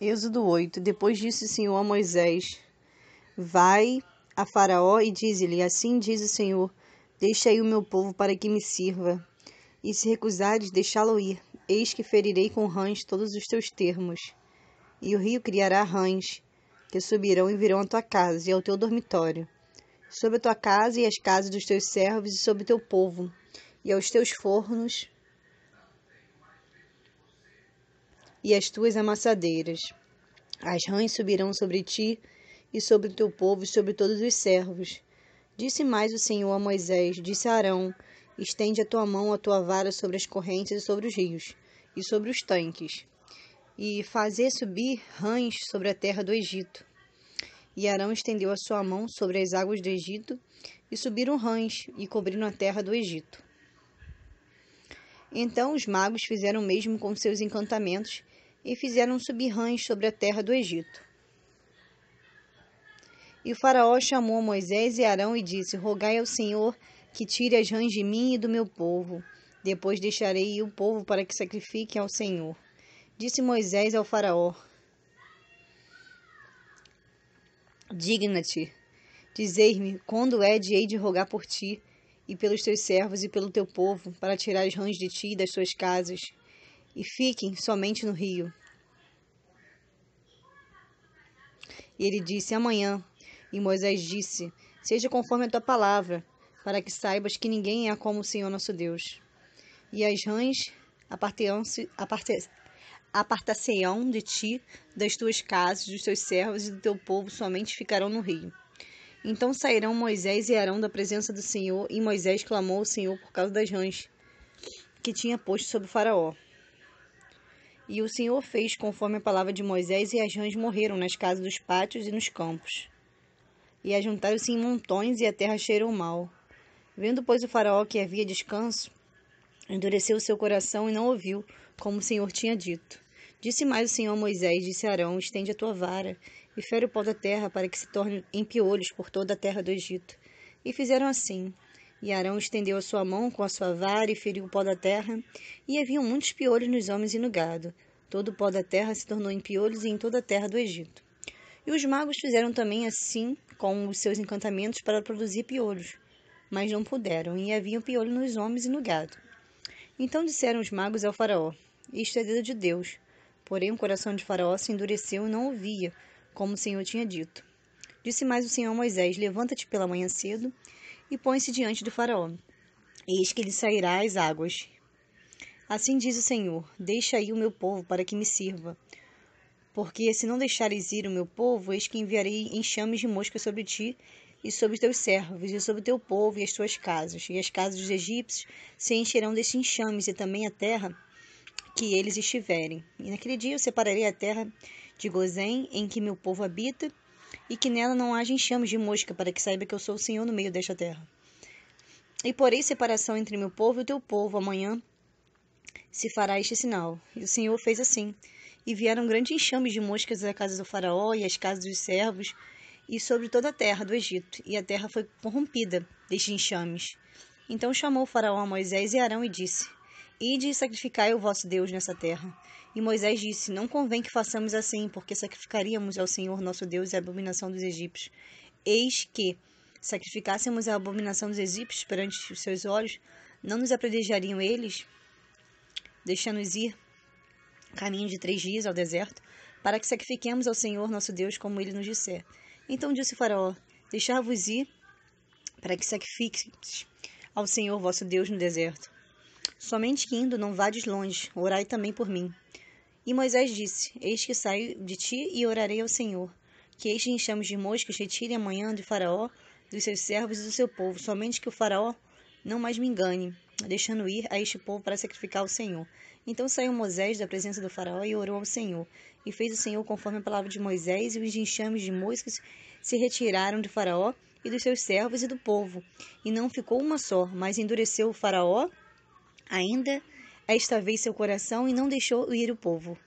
Êxodo 8 Depois disse o Senhor a Moisés: Vai a Faraó e dize-lhe: Assim diz o Senhor: aí o meu povo para que me sirva. E se recusares, deixá-lo ir. Eis que ferirei com rãs todos os teus termos. E o rio criará rãs, que subirão e virão à tua casa e ao teu dormitório, sobre a tua casa e as casas dos teus servos e sobre o teu povo, e aos teus fornos e as tuas amassadeiras. As rãs subirão sobre ti e sobre o teu povo e sobre todos os servos. Disse mais o Senhor a Moisés: Disse a Arão: Estende a tua mão, a tua vara sobre as correntes e sobre os rios, e sobre os tanques, e fazer subir rãs sobre a terra do Egito. E Arão estendeu a sua mão sobre as águas do Egito, e subiram rãs, e cobriram a terra do Egito. Então os magos fizeram o mesmo com seus encantamentos, e fizeram subir rãs sobre a terra do Egito. E o faraó chamou Moisés e Arão e disse: Rogai ao Senhor que tire as rãs de mim e do meu povo. Depois deixarei o povo para que sacrifiquem ao Senhor. Disse Moisés ao faraó: Digna-te, dizei-me quando é de hei de rogar por ti e pelos teus servos e pelo teu povo, para tirar as rãs de ti e das suas casas, e fiquem somente no rio. E ele disse: Amanhã. E Moisés disse: Seja conforme a tua palavra, para que saibas que ninguém é como o Senhor nosso Deus. E as rãs apartar-se-ão de ti, das tuas casas, dos teus servos e do teu povo, somente ficarão no rio. Então sairão Moisés e Arão da presença do Senhor, e Moisés clamou ao Senhor por causa das rãs que tinha posto sobre o Faraó. E o Senhor fez conforme a palavra de Moisés, e as rãs morreram nas casas dos pátios e nos campos. E ajuntaram-se em montões, e a terra cheirou mal. Vendo, pois, o faraó que havia descanso, endureceu o seu coração e não ouviu, como o Senhor tinha dito. Disse mais o Senhor a Moisés, disse a Arão, estende a tua vara, e fere o pó da terra, para que se torne em piolhos por toda a terra do Egito. E fizeram assim. E Arão estendeu a sua mão com a sua vara e feriu o pó da terra, e haviam muitos piolhos nos homens e no gado. Todo o pó da terra se tornou em piolhos e em toda a terra do Egito. E os magos fizeram também assim com os seus encantamentos para produzir piolhos, mas não puderam, e haviam piolhos nos homens e no gado. Então disseram os magos ao faraó: Isto é dedo de Deus. Porém o coração de faraó se endureceu e não ouvia, como o Senhor tinha dito. Disse mais o Senhor a Moisés: Levanta-te pela manhã cedo e põe-se diante do Faraó. Eis que ele sairá às águas. Assim diz o Senhor: Deixa aí o meu povo para que me sirva. Porque se não deixares ir o meu povo, eis que enviarei enxames de moscas sobre ti e sobre os teus servos, e sobre o teu povo e as tuas casas. E as casas dos egípcios se encherão destes enxames, e também a terra que eles estiverem. E naquele dia eu separarei a terra de Gozém, em que meu povo habita, e que nela não haja enxames de mosca, para que saiba que eu sou o Senhor no meio desta terra. E porei separação entre meu povo e o teu povo, amanhã se fará este sinal. E o Senhor fez assim. E vieram grandes enxames de moscas da casa do faraó e as casas dos servos, e sobre toda a terra do Egito, e a terra foi corrompida destes enxames. Então chamou o faraó a Moisés e Arão e disse: Ide e sacrificai o vosso Deus nessa terra. E Moisés disse: Não convém que façamos assim, porque sacrificaríamos ao Senhor nosso Deus a abominação dos egípcios. Eis que, sacrificássemos a abominação dos egípcios perante os seus olhos, não nos apredejariam eles, deixando-nos ir caminho de três dias ao deserto, para que sacrifiquemos ao Senhor nosso Deus como ele nos disser. Então disse o Faraó: Deixar-vos ir, para que sacrifiques ao Senhor vosso Deus no deserto. Somente que indo não vades longe, orai também por mim. E Moisés disse: Eis que saio de ti e orarei ao Senhor, que este enxames de moscas retire amanhã de Faraó, dos seus servos e do seu povo, somente que o Faraó não mais me engane, deixando ir a este povo para sacrificar ao Senhor. Então saiu Moisés da presença do Faraó e orou ao Senhor. E fez o Senhor conforme a palavra de Moisés, e os enxames de moscas se retiraram de Faraó e dos seus servos e do povo. E não ficou uma só, mas endureceu o Faraó Ainda esta vez seu coração e não deixou ir o povo.